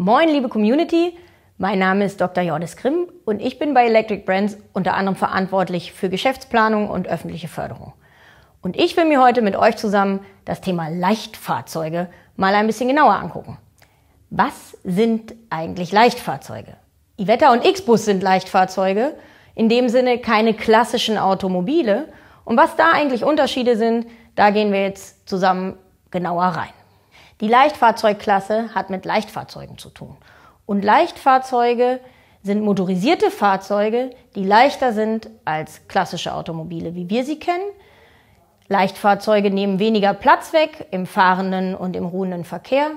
Moin, liebe Community. Mein Name ist Dr. Jordis Grimm und ich bin bei Electric Brands unter anderem verantwortlich für Geschäftsplanung und öffentliche Förderung. Und ich will mir heute mit euch zusammen das Thema Leichtfahrzeuge mal ein bisschen genauer angucken. Was sind eigentlich Leichtfahrzeuge? Ivetta und X-Bus sind Leichtfahrzeuge, in dem Sinne keine klassischen Automobile. Und was da eigentlich Unterschiede sind, da gehen wir jetzt zusammen genauer rein. Die Leichtfahrzeugklasse hat mit Leichtfahrzeugen zu tun. Und Leichtfahrzeuge sind motorisierte Fahrzeuge, die leichter sind als klassische Automobile, wie wir sie kennen. Leichtfahrzeuge nehmen weniger Platz weg im fahrenden und im ruhenden Verkehr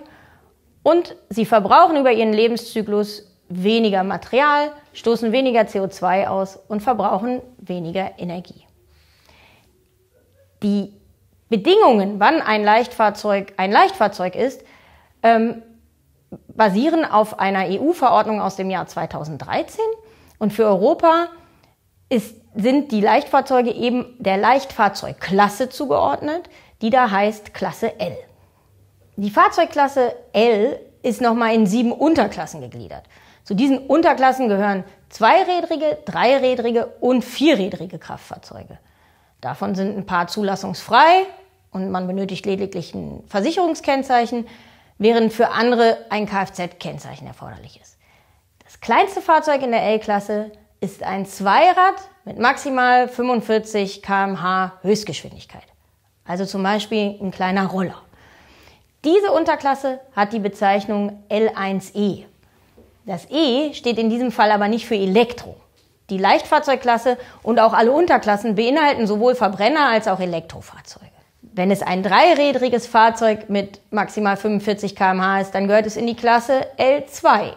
und sie verbrauchen über ihren Lebenszyklus weniger Material, stoßen weniger CO2 aus und verbrauchen weniger Energie. Die Bedingungen, wann ein Leichtfahrzeug ein Leichtfahrzeug ist, ähm, basieren auf einer EU-Verordnung aus dem Jahr 2013. Und für Europa ist, sind die Leichtfahrzeuge eben der Leichtfahrzeugklasse zugeordnet, die da heißt Klasse L. Die Fahrzeugklasse L ist nochmal in sieben Unterklassen gegliedert. Zu diesen Unterklassen gehören zweirädrige, dreirädrige und vierrädrige Kraftfahrzeuge. Davon sind ein paar zulassungsfrei, und man benötigt lediglich ein Versicherungskennzeichen, während für andere ein Kfz-Kennzeichen erforderlich ist. Das kleinste Fahrzeug in der L-Klasse ist ein Zweirad mit maximal 45 km/h Höchstgeschwindigkeit. Also zum Beispiel ein kleiner Roller. Diese Unterklasse hat die Bezeichnung L1E. Das E steht in diesem Fall aber nicht für Elektro. Die Leichtfahrzeugklasse und auch alle Unterklassen beinhalten sowohl Verbrenner als auch Elektrofahrzeuge. Wenn es ein dreirädriges Fahrzeug mit maximal 45 km/h ist, dann gehört es in die Klasse L2.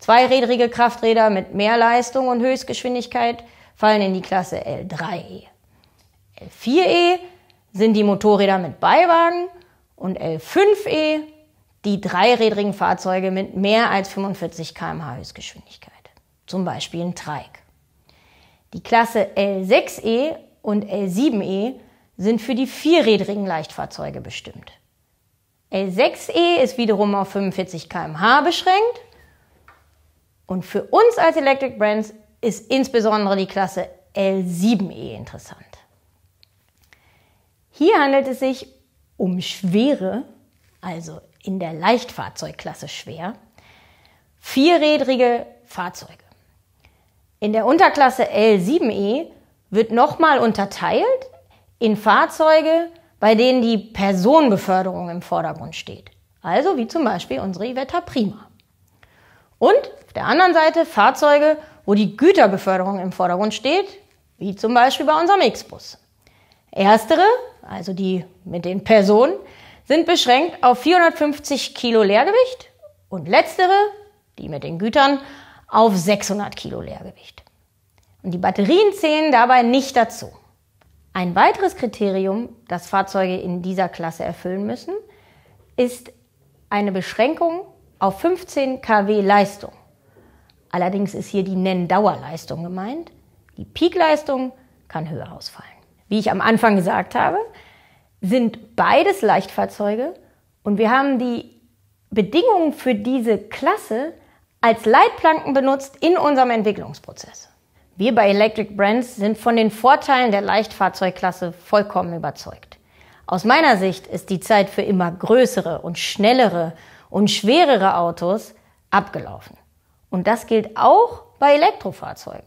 Zweirädrige Krafträder mit mehr Leistung und Höchstgeschwindigkeit fallen in die Klasse L3. L4e sind die Motorräder mit Beiwagen und L5e die dreirädrigen Fahrzeuge mit mehr als 45 km/h Höchstgeschwindigkeit, zum Beispiel ein Trike. Die Klasse L6e und L7e sind für die vierrädrigen Leichtfahrzeuge bestimmt. L6E ist wiederum auf 45 km/h beschränkt. Und für uns als Electric Brands ist insbesondere die Klasse L7E interessant. Hier handelt es sich um schwere, also in der Leichtfahrzeugklasse schwer, vierrädrige Fahrzeuge. In der Unterklasse L7E wird nochmal unterteilt in Fahrzeuge, bei denen die Personenbeförderung im Vordergrund steht. Also wie zum Beispiel unsere Iveta Prima. Und auf der anderen Seite Fahrzeuge, wo die Güterbeförderung im Vordergrund steht, wie zum Beispiel bei unserem X-Bus. Erstere, also die mit den Personen, sind beschränkt auf 450 Kilo Leergewicht und letztere, die mit den Gütern, auf 600 Kilo Leergewicht. Und die Batterien zählen dabei nicht dazu. Ein weiteres Kriterium, das Fahrzeuge in dieser Klasse erfüllen müssen, ist eine Beschränkung auf 15 kW Leistung. Allerdings ist hier die Nenndauerleistung gemeint. Die Peakleistung kann höher ausfallen. Wie ich am Anfang gesagt habe, sind beides Leichtfahrzeuge und wir haben die Bedingungen für diese Klasse als Leitplanken benutzt in unserem Entwicklungsprozess. Wir bei Electric Brands sind von den Vorteilen der Leichtfahrzeugklasse vollkommen überzeugt. Aus meiner Sicht ist die Zeit für immer größere und schnellere und schwerere Autos abgelaufen. Und das gilt auch bei Elektrofahrzeugen.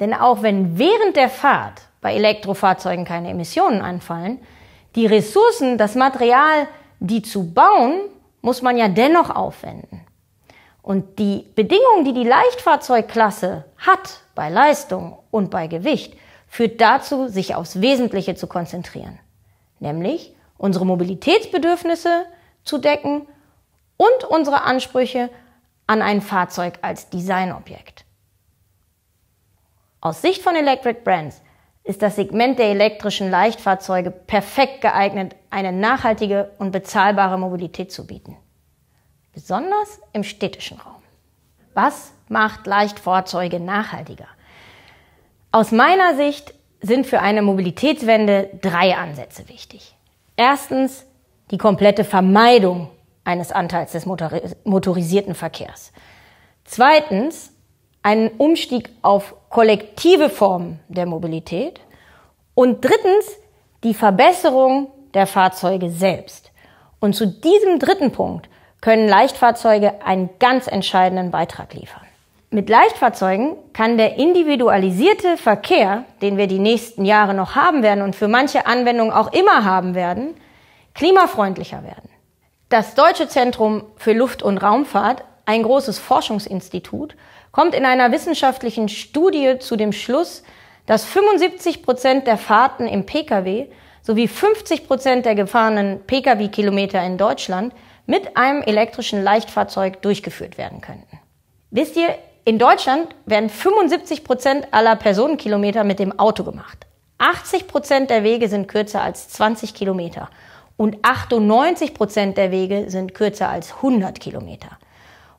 Denn auch wenn während der Fahrt bei Elektrofahrzeugen keine Emissionen anfallen, die Ressourcen, das Material, die zu bauen, muss man ja dennoch aufwenden. Und die Bedingung, die die Leichtfahrzeugklasse hat bei Leistung und bei Gewicht, führt dazu, sich aufs Wesentliche zu konzentrieren, nämlich unsere Mobilitätsbedürfnisse zu decken und unsere Ansprüche an ein Fahrzeug als Designobjekt. Aus Sicht von Electric Brands ist das Segment der elektrischen Leichtfahrzeuge perfekt geeignet, eine nachhaltige und bezahlbare Mobilität zu bieten besonders im städtischen Raum. Was macht Leichtfahrzeuge nachhaltiger? Aus meiner Sicht sind für eine Mobilitätswende drei Ansätze wichtig. Erstens die komplette Vermeidung eines Anteils des motorisierten Verkehrs. Zweitens einen Umstieg auf kollektive Formen der Mobilität. Und drittens die Verbesserung der Fahrzeuge selbst. Und zu diesem dritten Punkt können Leichtfahrzeuge einen ganz entscheidenden Beitrag liefern. Mit Leichtfahrzeugen kann der individualisierte Verkehr, den wir die nächsten Jahre noch haben werden und für manche Anwendungen auch immer haben werden, klimafreundlicher werden. Das Deutsche Zentrum für Luft- und Raumfahrt, ein großes Forschungsinstitut, kommt in einer wissenschaftlichen Studie zu dem Schluss, dass 75 Prozent der Fahrten im Pkw sowie 50 Prozent der gefahrenen Pkw-Kilometer in Deutschland mit einem elektrischen Leichtfahrzeug durchgeführt werden könnten. Wisst ihr, in Deutschland werden 75 Prozent aller Personenkilometer mit dem Auto gemacht. 80 Prozent der Wege sind kürzer als 20 Kilometer und 98 Prozent der Wege sind kürzer als 100 Kilometer.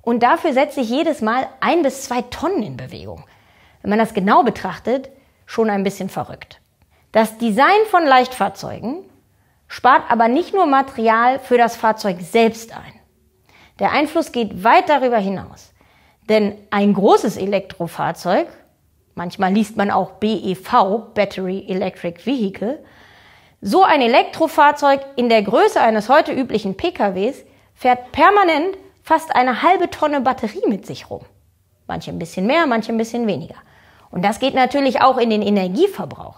Und dafür setze ich jedes Mal ein bis zwei Tonnen in Bewegung. Wenn man das genau betrachtet, schon ein bisschen verrückt. Das Design von Leichtfahrzeugen spart aber nicht nur Material für das Fahrzeug selbst ein. Der Einfluss geht weit darüber hinaus. Denn ein großes Elektrofahrzeug, manchmal liest man auch BEV, Battery Electric Vehicle, so ein Elektrofahrzeug in der Größe eines heute üblichen PKWs fährt permanent fast eine halbe Tonne Batterie mit sich rum. Manche ein bisschen mehr, manche ein bisschen weniger. Und das geht natürlich auch in den Energieverbrauch.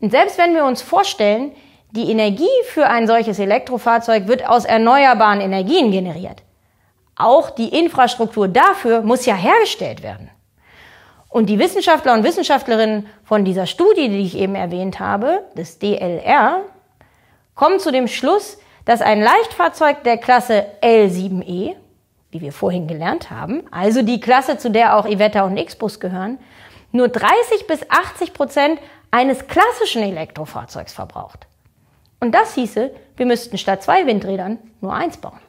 Und selbst wenn wir uns vorstellen, die Energie für ein solches Elektrofahrzeug wird aus erneuerbaren Energien generiert. Auch die Infrastruktur dafür muss ja hergestellt werden. Und die Wissenschaftler und Wissenschaftlerinnen von dieser Studie, die ich eben erwähnt habe, des DLR, kommen zu dem Schluss, dass ein Leichtfahrzeug der Klasse L7E, wie wir vorhin gelernt haben, also die Klasse, zu der auch Ivetta und X-Bus gehören, nur 30 bis 80 Prozent eines klassischen Elektrofahrzeugs verbraucht. Und das hieße, wir müssten statt zwei Windrädern nur eins bauen.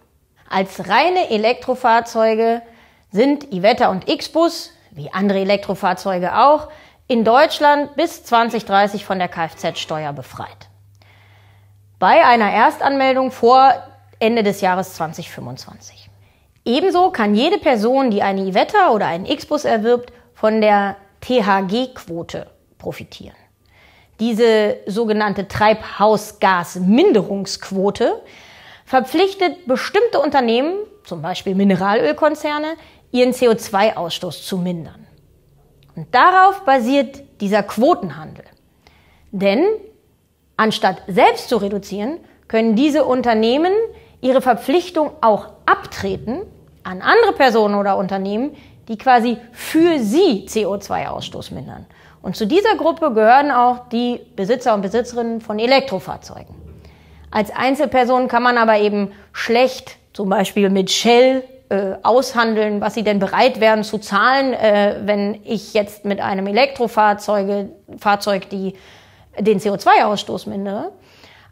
Als reine Elektrofahrzeuge sind Ivetta und X-Bus, wie andere Elektrofahrzeuge auch, in Deutschland bis 2030 von der Kfz-Steuer befreit. Bei einer Erstanmeldung vor Ende des Jahres 2025. Ebenso kann jede Person, die eine Ivetta oder einen X-Bus erwirbt, von der THG-Quote profitieren diese sogenannte Treibhausgasminderungsquote, verpflichtet bestimmte Unternehmen, zum Beispiel Mineralölkonzerne, ihren CO2-Ausstoß zu mindern. Und darauf basiert dieser Quotenhandel. Denn anstatt selbst zu reduzieren, können diese Unternehmen ihre Verpflichtung auch abtreten an andere Personen oder Unternehmen, die quasi für sie CO2-Ausstoß mindern. Und zu dieser Gruppe gehören auch die Besitzer und Besitzerinnen von Elektrofahrzeugen. Als Einzelperson kann man aber eben schlecht zum Beispiel mit Shell äh, aushandeln, was sie denn bereit wären zu zahlen, äh, wenn ich jetzt mit einem Elektrofahrzeug Fahrzeug die, den CO2-Ausstoß mindere.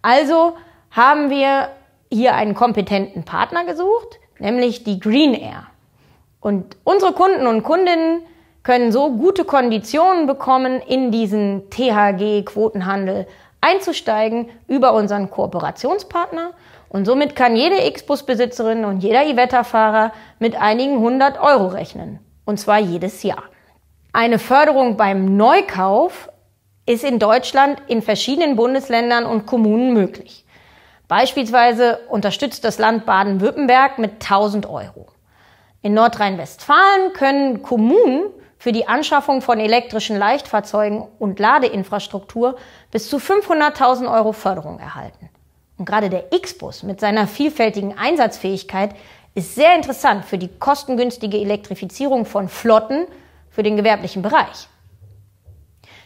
Also haben wir hier einen kompetenten Partner gesucht, nämlich die Green Air. Und unsere Kunden und Kundinnen können so gute Konditionen bekommen, in diesen THG-Quotenhandel einzusteigen über unseren Kooperationspartner. Und somit kann jede X-Bus-Besitzerin und jeder Ivetta-Fahrer mit einigen hundert Euro rechnen. Und zwar jedes Jahr. Eine Förderung beim Neukauf ist in Deutschland in verschiedenen Bundesländern und Kommunen möglich. Beispielsweise unterstützt das Land Baden-Württemberg mit 1000 Euro. In Nordrhein-Westfalen können Kommunen für die Anschaffung von elektrischen Leichtfahrzeugen und Ladeinfrastruktur bis zu 500.000 Euro Förderung erhalten. Und gerade der X-Bus mit seiner vielfältigen Einsatzfähigkeit ist sehr interessant für die kostengünstige Elektrifizierung von Flotten für den gewerblichen Bereich.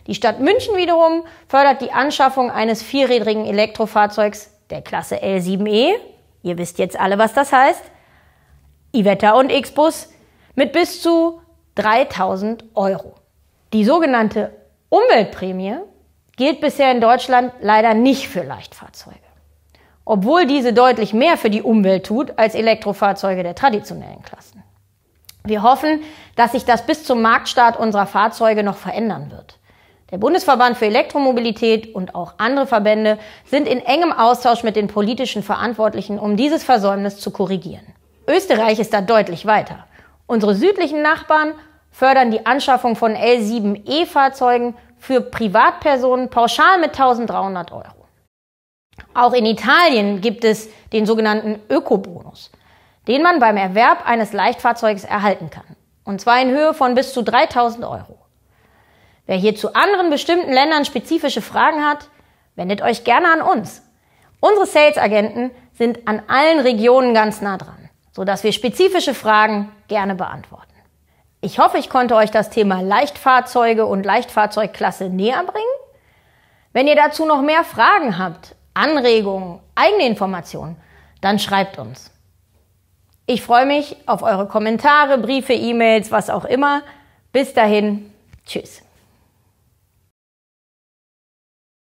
Die Stadt München wiederum fördert die Anschaffung eines vierrädrigen Elektrofahrzeugs der Klasse L7E. Ihr wisst jetzt alle, was das heißt. Ivetta und X-Bus mit bis zu 3000 Euro. Die sogenannte Umweltprämie gilt bisher in Deutschland leider nicht für Leichtfahrzeuge, obwohl diese deutlich mehr für die Umwelt tut als Elektrofahrzeuge der traditionellen Klassen. Wir hoffen, dass sich das bis zum Marktstart unserer Fahrzeuge noch verändern wird. Der Bundesverband für Elektromobilität und auch andere Verbände sind in engem Austausch mit den politischen Verantwortlichen, um dieses Versäumnis zu korrigieren. Österreich ist da deutlich weiter. Unsere südlichen Nachbarn fördern die Anschaffung von L7E-Fahrzeugen e für Privatpersonen pauschal mit 1300 Euro. Auch in Italien gibt es den sogenannten Ökobonus, den man beim Erwerb eines Leichtfahrzeugs erhalten kann. Und zwar in Höhe von bis zu 3000 Euro. Wer hier zu anderen bestimmten Ländern spezifische Fragen hat, wendet euch gerne an uns. Unsere Sales-Agenten sind an allen Regionen ganz nah dran sodass wir spezifische Fragen gerne beantworten. Ich hoffe, ich konnte euch das Thema Leichtfahrzeuge und Leichtfahrzeugklasse näher bringen. Wenn ihr dazu noch mehr Fragen habt, Anregungen, eigene Informationen, dann schreibt uns. Ich freue mich auf eure Kommentare, Briefe, E-Mails, was auch immer. Bis dahin, tschüss.